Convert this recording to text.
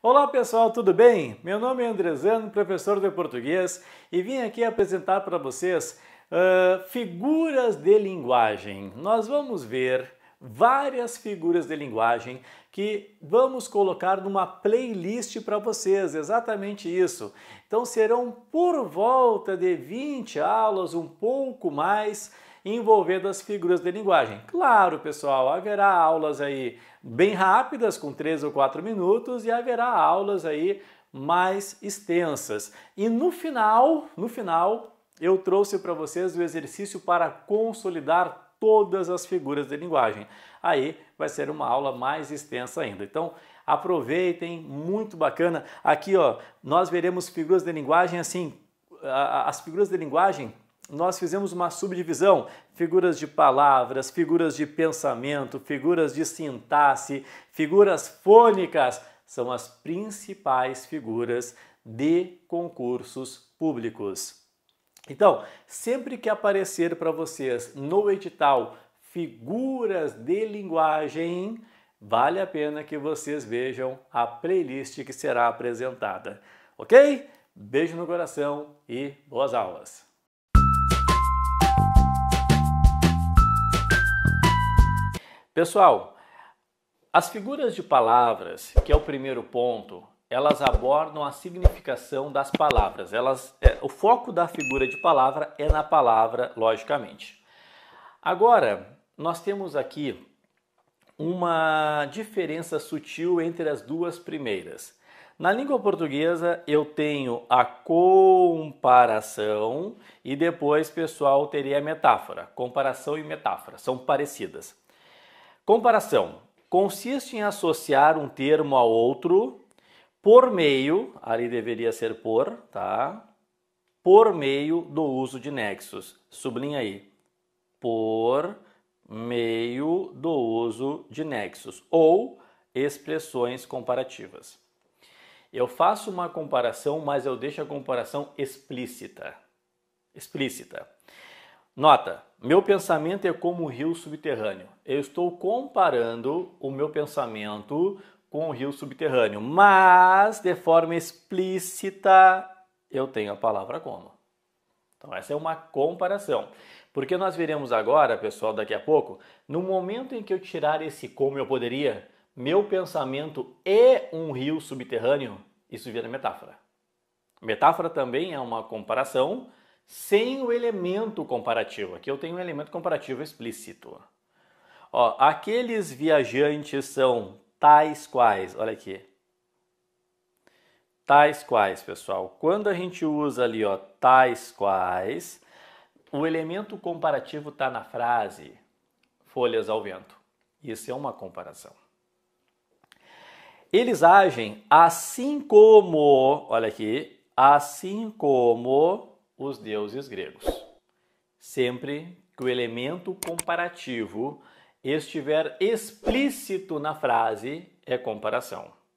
Olá pessoal, tudo bem? Meu nome é Andrezano, professor de português, e vim aqui apresentar para vocês uh, figuras de linguagem. Nós vamos ver várias figuras de linguagem que vamos colocar numa playlist para vocês, exatamente isso. Então serão por volta de 20 aulas, um pouco mais, envolvendo as figuras de linguagem. Claro, pessoal, haverá aulas aí bem rápidas, com três ou quatro minutos, e haverá aulas aí mais extensas. E no final, no final, eu trouxe para vocês o exercício para consolidar todas as figuras de linguagem. Aí vai ser uma aula mais extensa ainda. Então, aproveitem, muito bacana. Aqui, ó, nós veremos figuras de linguagem assim, as figuras de linguagem nós fizemos uma subdivisão: figuras de palavras, figuras de pensamento, figuras de sintaxe, figuras fônicas são as principais figuras de concursos públicos. Então, sempre que aparecer para vocês no edital figuras de linguagem, vale a pena que vocês vejam a playlist que será apresentada. Ok? Beijo no coração e boas aulas! Pessoal, as figuras de palavras, que é o primeiro ponto, elas abordam a significação das palavras. Elas, é, o foco da figura de palavra é na palavra, logicamente. Agora, nós temos aqui uma diferença sutil entre as duas primeiras. Na língua portuguesa, eu tenho a comparação e depois, pessoal, teria a metáfora. Comparação e metáfora são parecidas. Comparação consiste em associar um termo a outro por meio, ali deveria ser por, tá? Por meio do uso de nexos. Sublinha aí. Por meio do uso de nexos ou expressões comparativas. Eu faço uma comparação, mas eu deixo a comparação explícita. Explícita. Nota: meu pensamento é como um rio subterrâneo. Eu estou comparando o meu pensamento com o rio subterrâneo, mas de forma explícita eu tenho a palavra como. Então essa é uma comparação. Porque nós veremos agora, pessoal, daqui a pouco, no momento em que eu tirar esse como eu poderia, meu pensamento é um rio subterrâneo, isso vira metáfora. Metáfora também é uma comparação sem o elemento comparativo. Aqui eu tenho um elemento comparativo explícito. Ó, aqueles viajantes são tais quais. Olha aqui. Tais quais, pessoal. Quando a gente usa ali, ó, tais quais, o elemento comparativo está na frase folhas ao vento. Isso é uma comparação. Eles agem assim como, olha aqui, assim como os deuses gregos. Sempre que o elemento comparativo estiver explícito na frase, é comparação.